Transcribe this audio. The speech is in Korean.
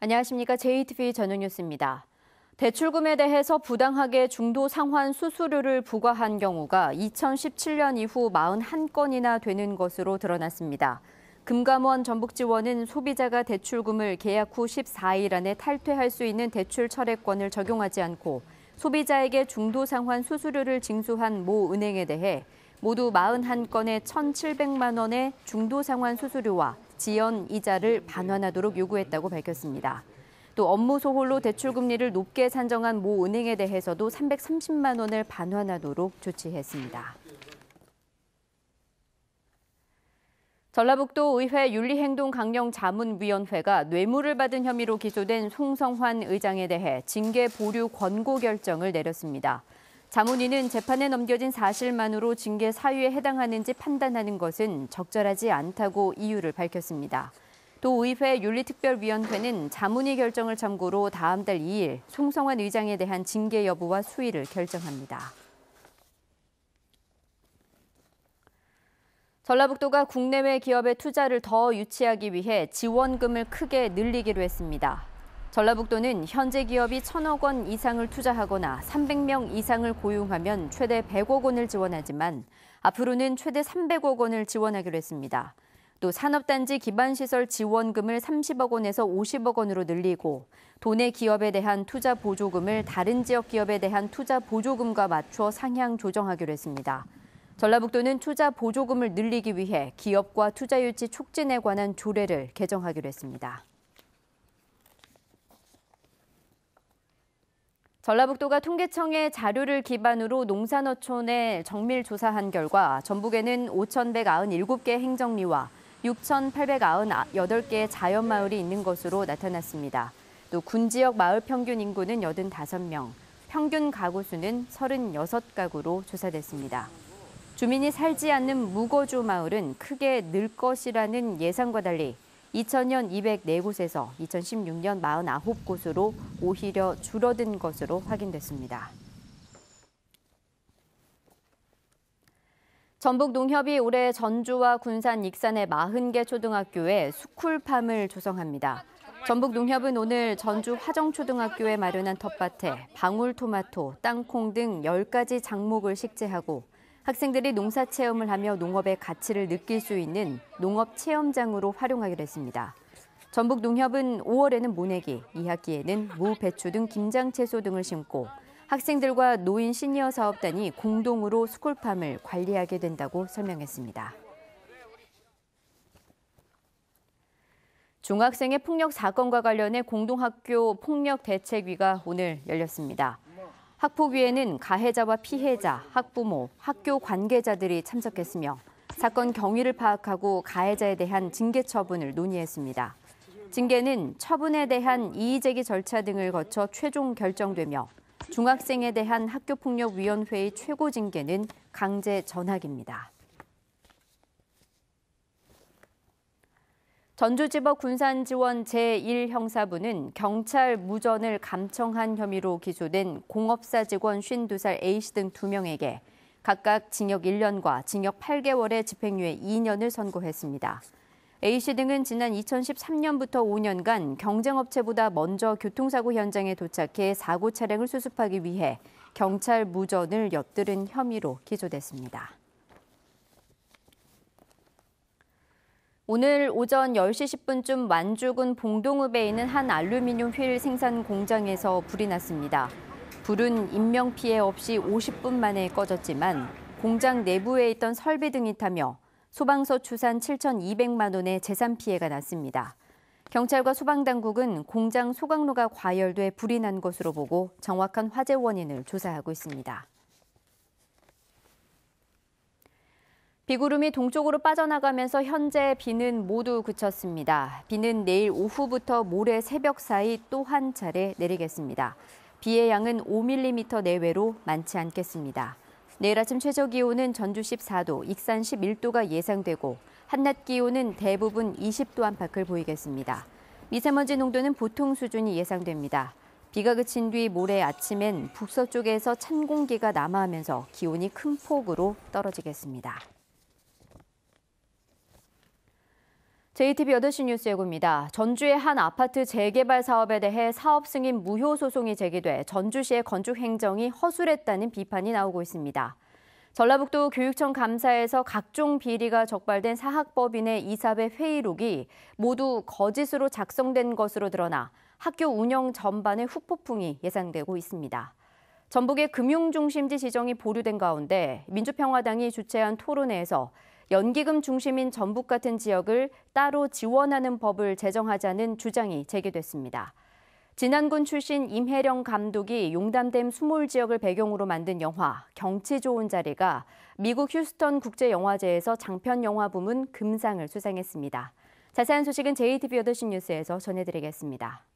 안녕하십니까. JTV 저녁 뉴스입니다. 대출금에 대해서 부당하게 중도 상환 수수료를 부과한 경우가 2017년 이후 41건이나 되는 것으로 드러났습니다. 금감원 전북지원은 소비자가 대출금을 계약 후 14일 안에 탈퇴할 수 있는 대출 철회권을 적용하지 않고 소비자에게 중도 상환 수수료를 징수한 모 은행에 대해 모두 41건에 1,700만 원의 중도 상환 수수료와 지연 이자를 반환하도록 요구했다고 밝혔습니다. 또 업무 소홀로 대출 금리를 높게 산정한 모 은행에 대해서도 330만 원을 반환하도록 조치했습니다. 전라북도 의회 윤리행동 강령 자문위원회가 뇌물을 받은 혐의로 기소된 송성환 의장에 대해 징계 보류 권고 결정을 내렸습니다. 자문위는 재판에 넘겨진 사실만으로 징계 사유에 해당하는지 판단하는 것은 적절하지 않다고 이유를 밝혔습니다. 또 의회 윤리특별위원회는 자문위 결정을 참고로 다음 달 2일 송성환 의장에 대한 징계 여부와 수위를 결정합니다. 전라북도가 국내외 기업의 투자를 더 유치하기 위해 지원금을 크게 늘리기로 했습니다. 전라북도는 현재 기업이 천억 원 이상을 투자하거나 300명 이상을 고용하면 최대 100억 원을 지원하지만 앞으로는 최대 300억 원을 지원하기로 했습니다. 또 산업단지 기반시설 지원금을 30억 원에서 50억 원으로 늘리고 도내 기업에 대한 투자 보조금을 다른 지역 기업에 대한 투자 보조금과 맞춰 상향 조정하기로 했습니다. 전라북도는 투자 보조금을 늘리기 위해 기업과 투자 유치 촉진에 관한 조례를 개정하기로 했습니다. 전라북도가 통계청의 자료를 기반으로 농산어촌에 정밀 조사한 결과 전북에는 5,197개 행정리와 6,898개의 자연마을이 있는 것으로 나타났습니다. 또 군 지역 마을 평균 인구는 85명, 평균 가구 수는 36가구로 조사됐습니다. 주민이 살지 않는 무거주 마을은 크게 늘 것이라는 예상과 달리 2000년 204곳에서 2016년 49곳으로 오히려 줄어든 것으로 확인됐습니다. 전북 농협이 올해 전주와 군산 익산의 40개 초등학교에 수쿨팜을 조성합니다. 전북 농협은 오늘 전주 화정초등학교에 마련한 텃밭에 방울토마토, 땅콩 등 10가지 작목을 식재하고 학생들이 농사 체험을 하며 농업의 가치를 느낄 수 있는 농업 체험장으로 활용하기로 했습니다. 전북 농협은 5월에는 모내기, 2학기에는 무, 배추 등 김장 채소 등을 심고 학생들과 노인 시니어 사업단이 공동으로 스쿨팜을 관리하게 된다고 설명했습니다. 중학생의 폭력 사건과 관련해 공동학교 폭력 대책위가 오늘 열렸습니다. 학폭위에는 가해자와 피해자, 학부모, 학교 관계자들이 참석했으며 사건 경위를 파악하고 가해자에 대한 징계 처분을 논의했습니다. 징계는 처분에 대한 이의제기 절차 등을 거쳐 최종 결정되며 중학생에 대한 학교폭력위원회의 최고 징계는 강제 전학입니다. 전주지법 군산지원 제1형사부는 경찰 무전을 감청한 혐의로 기소된 공업사 직원 52살 A씨 등 2명에게 각각 징역 1년과 징역 8개월의 집행유예 2년을 선고했습니다. A씨 등은 지난 2013년부터 5년간 경쟁업체보다 먼저 교통사고 현장에 도착해 사고 차량을 수습하기 위해 경찰 무전을 엿들은 혐의로 기소됐습니다. 오늘 오전 10시 10분쯤 만주군 봉동읍에 있는 한 알루미늄 휠 생산 공장에서 불이 났습니다. 불은 인명피해 없이 50분 만에 꺼졌지만 공장 내부에 있던 설비 등이 타며 소방서 추산 7,200만 원의 재산 피해가 났습니다. 경찰과 소방당국은 공장 소각로가 과열돼 불이 난 것으로 보고 정확한 화재 원인을 조사하고 있습니다. 비구름이 동쪽으로 빠져나가면서 현재 비는 모두 그쳤습니다. 비는 내일 오후부터 모레 새벽 사이 또 한 차례 내리겠습니다. 비의 양은 5mm 내외로 많지 않겠습니다. 내일 아침 최저 기온은 전주 14도, 익산 11도가 예상되고 한낮 기온은 대부분 20도 안팎을 보이겠습니다. 미세먼지 농도는 보통 수준이 예상됩니다. 비가 그친 뒤 모레 아침엔 북서쪽에서 찬 공기가 남하하면서 기온이 큰 폭으로 떨어지겠습니다. JTB 8시 뉴스 예고입니다. 전주의 한 아파트 재개발 사업에 대해 사업 승인 무효 소송이 제기돼 전주시의 건축 행정이 허술했다는 비판이 나오고 있습니다. 전라북도 교육청 감사에서 각종 비리가 적발된 사학법인의 이사회 회의록이 모두 거짓으로 작성된 것으로 드러나 학교 운영 전반의 후폭풍이 예상되고 있습니다. 전북의 금융중심지 지정이 보류된 가운데 민주평화당이 주최한 토론회에서 연기금 중심인 전북 같은 지역을 따로 지원하는 법을 제정하자는 주장이 제기됐습니다. 진안군 출신 임혜령 감독이 용담댐 수몰 지역을 배경으로 만든 영화 경치 좋은 자리가 미국 휴스턴 국제영화제에서 장편 영화 부문 금상을 수상했습니다. 자세한 소식은 JTBC 뉴스에서 전해드리겠습니다.